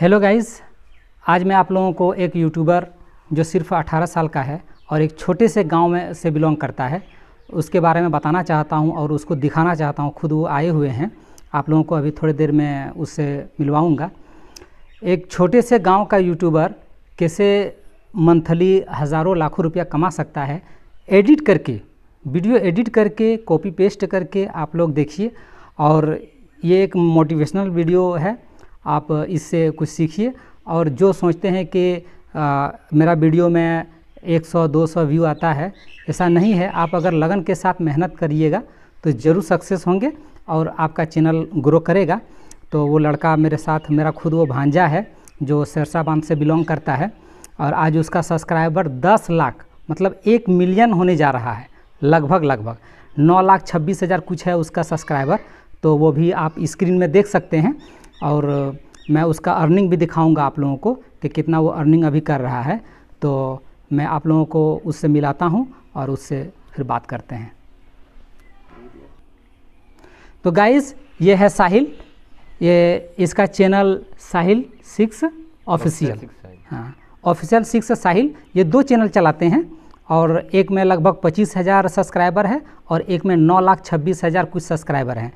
Hello guys आज मैं आप लोगों को एक यूट्यूबर जो सिर्फ 18 साल का है और एक छोटे से गांव में से बिलोंग करता है उसके बारे में बताना चाहता हूं और उसको दिखाना चाहता हूं खुद वो आए हुए हैं आप लोगों को अभी थोड़ी देर में उससे मिलवाऊंगा एक छोटे से गांव का यूट्यूबर कैसे मंथली हज़ारों लाखों रुपया कमा सकता है एडिट करके वीडियो एडिट करके कॉपी पेस्ट करके आप लोग देखिए और ये एक मोटिवेशनल वीडियो है आप इससे कुछ सीखिए और जो सोचते हैं कि आ, मेरा वीडियो में 100-200 व्यू आता है ऐसा नहीं है आप अगर लगन के साथ मेहनत करिएगा तो ज़रूर सक्सेस होंगे और आपका चैनल ग्रो करेगा तो वो लड़का मेरे साथ मेरा खुद वो भांजा है जो सरसा बांध से बिलोंग करता है और आज उसका सब्सक्राइबर 10 लाख मतलब एक मिलियन होने जा रहा है लगभग लगभग नौ लाख छब्बीस हज़ार कुछ है उसका सब्सक्राइबर तो वो भी आप स्क्रीन में देख सकते हैं और मैं उसका अर्निंग भी दिखाऊंगा आप लोगों को कि कितना वो अर्निंग अभी कर रहा है तो मैं आप लोगों को उससे मिलाता हूँ और उससे फिर बात करते हैं तो गाइस ये है साहिल ये इसका चैनल साहिल सिक्स ऑफिशियल हाँ ऑफिशियल सिक्स साहिल ये दो चैनल चलाते हैं और एक में लगभग पच्चीस हज़ार सब्सक्राइबर है और एक में नौ लाख छब्बीस हज़ार कुछ सब्सक्राइबर हैं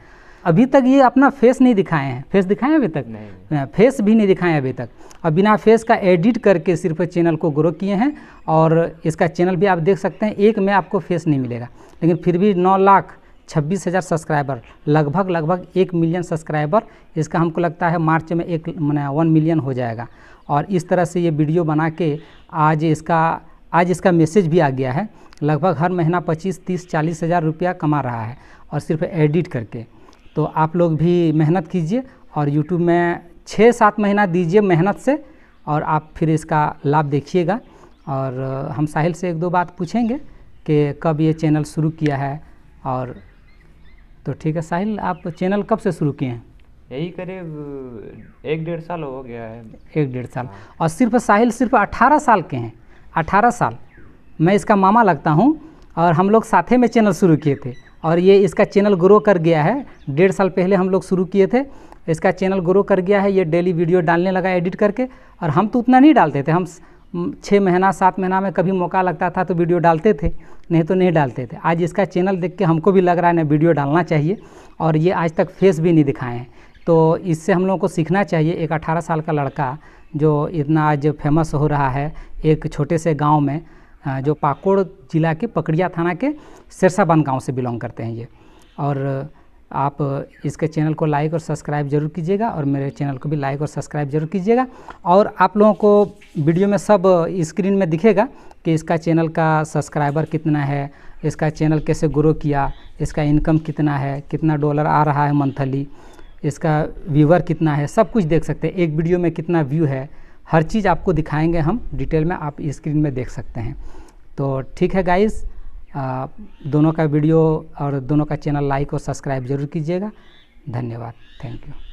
अभी तक ये अपना फेस नहीं दिखाए हैं फेस दिखाए अभी तक नहीं, फेस हाँ, भी नहीं दिखाए अभी तक और बिना फेस का एडिट करके सिर्फ चैनल को ग्रो किए हैं और इसका चैनल भी आप देख सकते हैं एक में आपको फेस नहीं मिलेगा लेकिन फिर भी नौ लाख छब्बीस हज़ार सब्सक्राइबर लगभग लगभग एक मिलियन सब्सक्राइबर इसका हमको लगता है मार्च में एक मैंने वन मिलियन हो जाएगा और इस तरह से ये वीडियो बना के आज इसका आज इसका मैसेज भी आ गया है लगभग हर महीना पच्चीस तीस चालीस हज़ार रुपया कमा रहा है और सिर्फ एडिट करके तो आप लोग भी मेहनत कीजिए और यूट्यूब में छः सात महीना दीजिए मेहनत से और आप फिर इसका लाभ देखिएगा और हम साहिल से एक दो बात पूछेंगे कि कब ये चैनल शुरू किया है और तो ठीक है साहिल आप चैनल कब से शुरू किए हैं यही करीब एक डेढ़ साल हो गया है एक डेढ़ साल हाँ। और सिर्फ साहिल सिर्फ अठारह साल के हैं अठारह साल मैं इसका मामा लगता हूँ और हम लोग साथे में चैनल शुरू किए थे और ये इसका चैनल ग्रो कर गया है डेढ़ साल पहले हम लोग शुरू किए थे इसका चैनल ग्रो कर गया है ये डेली वीडियो डालने लगा एडिट करके और हम तो उतना नहीं डालते थे हम छः महीना सात महीना में कभी मौका लगता था तो वीडियो डालते थे नहीं तो नहीं डालते थे आज इसका चैनल देख के हमको भी लग रहा है ना वीडियो डालना चाहिए और ये आज तक फेस भी नहीं दिखाए हैं तो इससे हम लोगों को सीखना चाहिए एक अठारह साल का लड़का जो इतना आज फेमस हो रहा है एक छोटे से गाँव में हाँ, जो पाकुड़ जिला के पकड़िया थाना के सिरसाबंद गांव से बिलोंग करते हैं ये और आप इसके चैनल को लाइक और सब्सक्राइब जरूर कीजिएगा और मेरे चैनल को भी लाइक और सब्सक्राइब जरूर कीजिएगा और आप लोगों को वीडियो में सब स्क्रीन में दिखेगा कि इसका चैनल का सब्सक्राइबर कितना है इसका चैनल कैसे ग्रो किया इसका इनकम कितना है कितना डॉलर आ रहा है मंथली इसका व्यूवर कितना है सब कुछ देख सकते हैं एक वीडियो में कितना व्यू है हर चीज़ आपको दिखाएंगे हम डिटेल में आप स्क्रीन में देख सकते हैं तो ठीक है गाइस दोनों का वीडियो और दोनों का चैनल लाइक और सब्सक्राइब जरूर कीजिएगा धन्यवाद थैंक यू